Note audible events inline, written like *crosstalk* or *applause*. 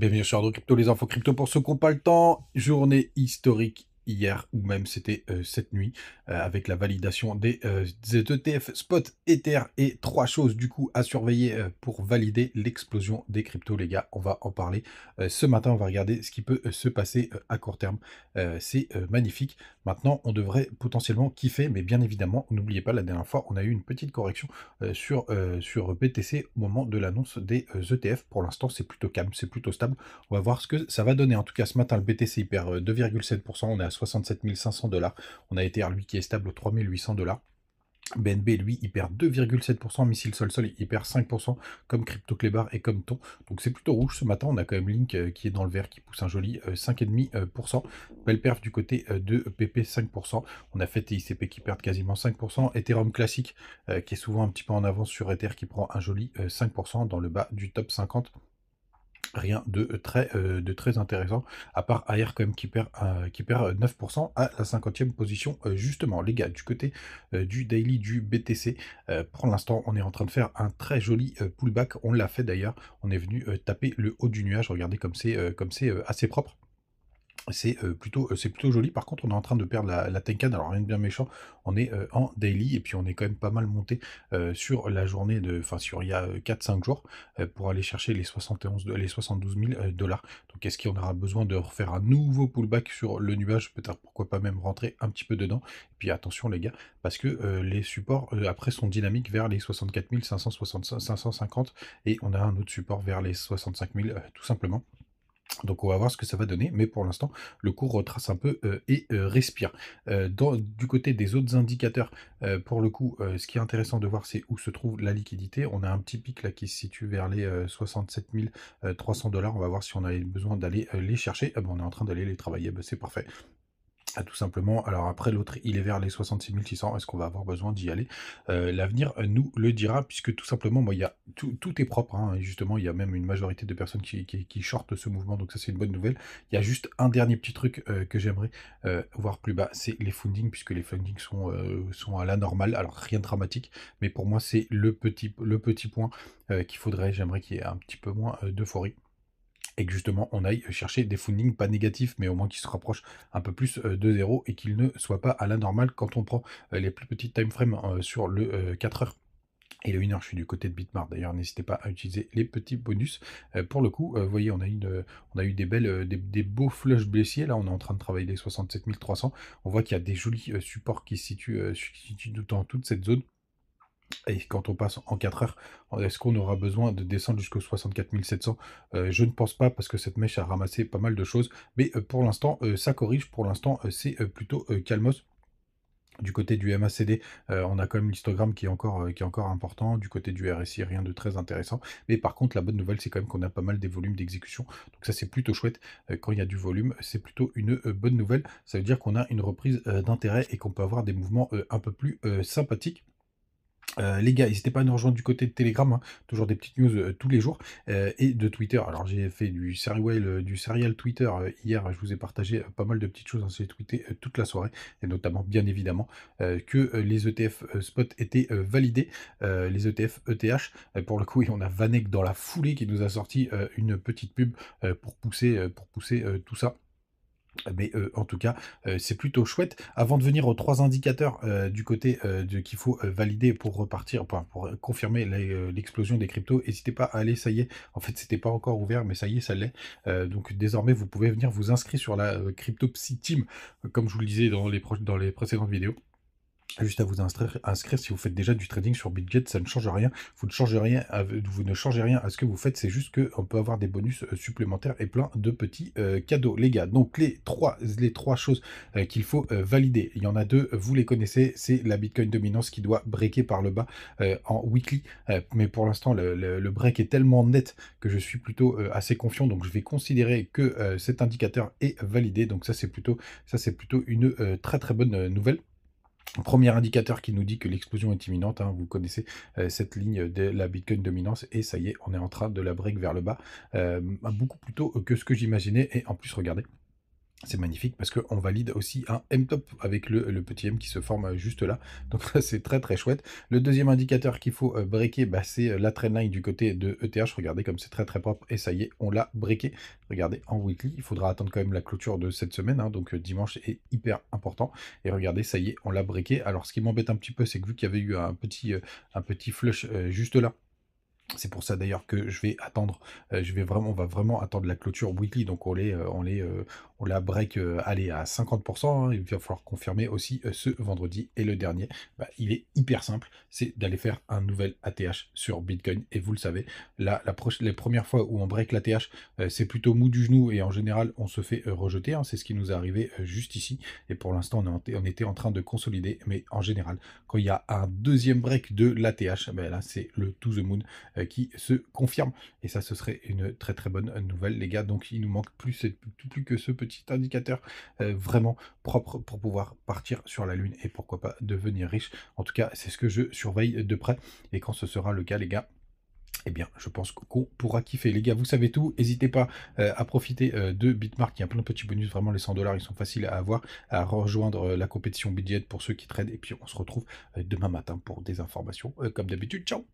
Bienvenue sur Crypto, les infos crypto pour ceux qui n'ont pas le temps. Journée historique hier ou même c'était euh, cette nuit euh, avec la validation des, ETF euh, e spot Ether et trois choses du coup à surveiller pour valider l'explosion des cryptos les gars on va en parler ce matin on va regarder ce qui peut se passer à court terme c'est magnifique maintenant on devrait potentiellement kiffer mais bien évidemment n'oubliez pas la dernière fois on a eu une petite correction sur, sur BTC au moment de l'annonce des ETF e pour l'instant c'est plutôt calme c'est plutôt stable on va voir ce que ça va donner en tout cas ce matin le BTC hyper 2,7% on a 67 500 dollars. On a Ether lui, qui est stable aux 3800 dollars. BNB, lui, il perd 2,7%, missile sol-sol, il perd 5%, comme Crypto clébar et comme Ton. Donc c'est plutôt rouge ce matin. On a quand même Link euh, qui est dans le vert, qui pousse un joli 5,5%. Euh, Belle perf du côté euh, de PP, e 5%. On a fait TICP qui perd quasiment 5%. Ethereum classique, qui est souvent un petit peu en avance sur Ether, qui prend un joli 5% dans le bas du top 50 rien euh, de très, intéressant, à part AR quand qui perd, 9% euh, euh, à la 50e position. justement, les gars, du côté du daily du BTC, pour l'instant, on est en train de faire un très joli pullback. On l'a fait d'ailleurs, on est venu taper le haut du nuage. Regardez comme c'est comme c'est assez propre. Euh, euh, c'est plutôt, joli. Par contre, on est en train de perdre la, Tenkan. Alors rien de bien méchant. On est euh, en daily et puis on est quand même pas mal monté sur la journée de, enfin sur il y a 4-5 jours pour aller chercher les 71, les 72 000 dollars. Donc est-ce qu'on aura besoin de refaire un nouveau pullback sur le nuage Peut-être pourquoi pas même rentrer un petit peu dedans. Et puis attention les gars, parce que les supports après sont dynamiques vers les 64 550 et on a un autre support vers les 65 000 tout simplement. Donc on va voir ce que ça va donner, mais pour l'instant, le cours retrace un peu euh, et euh, respire. Euh, du côté des autres indicateurs, pour le coup, ce qui est intéressant de voir, c'est où se trouve la liquidité. On a un petit pic là qui se situe vers les 67 300 dollars. On va voir si on a besoin d'aller les chercher. Ah ben, on est en train d'aller les travailler, ah ben, c'est parfait. Ah, tout simplement. Alors après, l'autre, il est vers les 66 600. Est-ce qu'on va avoir besoin d'y aller euh, L'avenir euh, nous le dira, puisque tout simplement, moi, il y a, tout, est propre. Hein. justement, il y a même une majorité de personnes qui, qui, shortent ce mouvement. Donc ça, c'est une bonne nouvelle. Il y a juste un dernier petit truc euh, que j'aimerais voir plus bas. C'est les fundings, puisque les fundings sont, sont à la normale. Alors rien de dramatique. Mais pour moi, c'est le petit, le petit point qu'il faudrait. J'aimerais qu'il y ait un petit peu moins d'euphorie et que justement on aille chercher des fundings pas négatifs, mais au moins qui se rapprochent un peu plus euh, de zéro et qu'ils ne soient pas à la normale quand on prend euh, les plus petits timeframes euh, sur le 4 heures. Et le 1 h je suis du côté de Bitmart. D'ailleurs, n'hésitez pas à utiliser les petits bonus. pour le coup, vous voyez, on a, on a eu des belles, des, beaux flush blessés Là, on est en train de travailler les 67 300. On voit qu'il y a des jolis supports qui situent, qui se situent dans toute cette zone. Et quand on passe en 4 heures, est-ce qu'on aura besoin de descendre jusqu'au 64 700 Je ne pense pas parce que cette mèche a ramassé pas mal de choses. Mais euh, pour l'instant, euh, ça corrige. Pour l'instant, euh, c'est plutôt calmos du côté du MACD, on a quand même l'histogramme qui, est encore, qui est encore important. Du côté du RSI, rien de très intéressant. Mais par contre, la bonne nouvelle, c'est quand même qu'on a pas mal des volumes d'exécution. Donc ça, c'est plutôt chouette. quand il y a du volume, c'est plutôt une bonne nouvelle. Ça veut dire qu'on a une reprise d'intérêt et qu'on peut avoir des mouvements un peu plus sympathiques. Euh, les gars, n'hésitez pas à nous rejoindre du côté de Telegram, hein. toujours des petites news euh, tous les jours, euh, et de Twitter. Alors j'ai fait du serial, du serial Twitter hier, je vous ai partagé pas mal de petites choses, hein. j'ai tweeté toute la soirée, et notamment bien évidemment que les ETF spot étaient validés, les ETF ETH. pour le coup, on a Vanek dans la foulée qui nous a sorti une petite pub pour pousser, pour pousser tout ça. Ah, mais euh, en tout cas, euh, c'est plutôt chouette. Avant de venir aux trois indicateurs euh, du côté qu'il faut valider pour repartir, pour, confirmer l'explosion des cryptos, n'hésitez pas à aller, ça y est. En fait, c'était pas encore ouvert, mais ça y est, ça l'est. donc désormais, vous pouvez venir vous inscrire sur la Cryptopsy Team, comme je vous le disais dans les, dans les précédentes vidéos. Juste à vous inscrire, si vous faites déjà du trading sur BitGet, ça ne change rien. Vous ne changez rien, à, vous ne changez rien ce que vous faites. C'est juste qu'on peut avoir des bonus euh, supplémentaires et plein de petits euh, cadeaux, les gars. Donc les trois, les trois choses euh, qu'il faut valider. Il y en a deux, vous les connaissez. C'est la Bitcoin dominance qui doit breaker par le bas en weekly. mais pour l'instant, le, break est tellement net que je suis plutôt assez confiant. Donc je vais considérer que cet indicateur est validé. Donc ça c'est plutôt, ça c'est plutôt une très très bonne nouvelle. Premier indicateur qui nous dit que l'explosion est imminente, hein, vous connaissez euh, cette ligne de la Bitcoin dominance, et ça y est, on est en train de la brique vers le bas, euh, beaucoup plus tôt que ce que j'imaginais, et en plus regardez, c'est magnifique parce qu'on valide aussi un M-top avec le, petit M qui se forme euh, juste là. *laughs* Donc c'est très très chouette. Le deuxième indicateur qu'il faut euh, breaker, bah, c'est euh, la trendline du côté de ETH. Regardez comme c'est très très propre et ça y est, on l'a breaké. Regardez en weekly, il faudra attendre quand même la clôture de cette semaine. Hein. donc dimanche est hyper important. Et regardez, ça y est, on l'a breaké. Alors ce qui m'embête un petit peu, c'est que vu qu'il y avait eu un petit, un petit flush juste là, c'est pour ça d'ailleurs que je vais attendre, euh, je vais vraiment, on va vraiment attendre la clôture weekly, donc on euh, on euh, on la break, allez à 50%. Hein. il va falloir confirmer aussi ce vendredi et le dernier. Bah, il est hyper simple, c'est d'aller faire un nouvel ATH sur Bitcoin. Et vous le savez, la, les premières fois où on break l'ATH, c'est plutôt mou du genou et en général on se fait rejeter. Hein. c'est ce qui nous est arrivé juste ici. Et pour l'instant, on, était en train de consolider, mais en général, quand il y a un deuxième break de l'ATH, bah, là c'est le to the moon euh, qui se confirme. Et ça, ce serait une très très bonne nouvelle, les gars. Donc, il nous manque plus, et plus que ce petit indicateur euh, vraiment propre pour pouvoir partir sur la Lune et pourquoi pas devenir riche. En tout cas, c'est ce que je surveille de près. Et quand ce sera le cas, les gars, eh bien, je pense qu'on pourra kiffer. Les gars, vous savez tout. N'hésitez pas euh, à profiter de Bitmark. Il y a plein de petits bonus. Vraiment, les 100 dollars, ils sont faciles à avoir. À rejoindre la compétition budget pour ceux qui traitent Et puis, on se retrouve demain matin pour des informations. comme d'habitude, ciao